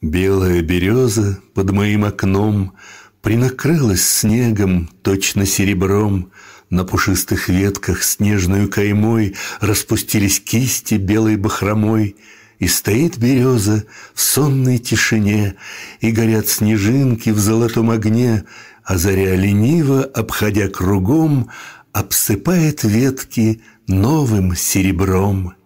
Белая береза под моим окном Принакрылась снегом, точно серебром, На пушистых ветках снежную каймой Распустились кисти белой бахромой, И стоит береза в сонной тишине, И горят снежинки в золотом огне, А заря лениво, обходя кругом, Обсыпает ветки новым серебром.